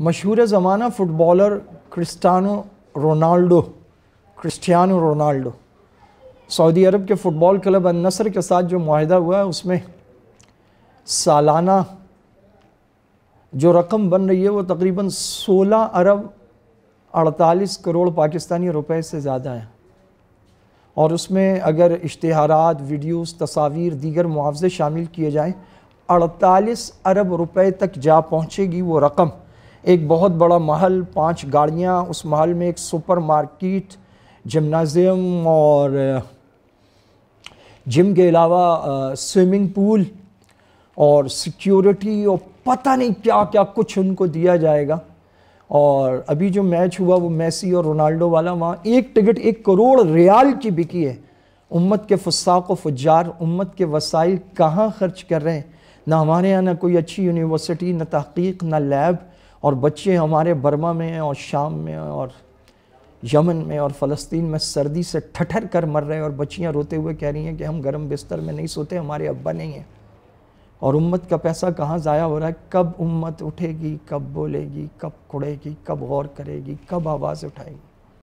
मशहूर ज़माना footballer Cristiano Ronaldo Cristiano Ronaldo सऊदी अरब के फ़ुटबॉल क्लब अनसर के साथ जो माहिदा हुआ है उसमें सालाना जो रकम बन रही है वो तकरीबन 16 अरब 48 करोड़ पाकिस्तानी रुपए से ज़्यादा है और उसमें अगर इश्तहारात वीडियोस तस्वीर दीगर मुआवजे शामिल किए जाएँ 48 अरब रुपए तक जा पहुँचेगी वो रकम एक बहुत बड़ा महल पांच गाड़ियाँ उस महल में एक सुपर मार्केट जिमनाजियम और जिम के अलावा स्विमिंग पूल और सिक्योरिटी और पता नहीं क्या क्या कुछ उनको दिया जाएगा और अभी जो मैच हुआ वो मेसी और रोनाल्डो वाला वहाँ एक टिकट एक करोड़ रियाल की बिकी है उम्मत के फसाक व फुजार उम्मत के वसाइल कहाँ खर्च कर रहे हैं ना हमारे यहाँ ना कोई अच्छी यूनिवर्सिटी ना तहकीक ना लैब और बच्चे हमारे बर्मा में और शाम में और यमन में और फ़लस्तीन में सर्दी से ठठर कर मर रहे हैं और बच्चियां रोते हुए कह रही हैं कि हम गर्म बिस्तर में नहीं सोते हमारे अब्बा नहीं हैं और उम्मत का पैसा कहाँ ज़ाया हो रहा है कब उम्मत उठेगी कब बोलेगी कब कुड़ेगी कब गौर करेगी कब आवाज़ उठाएगी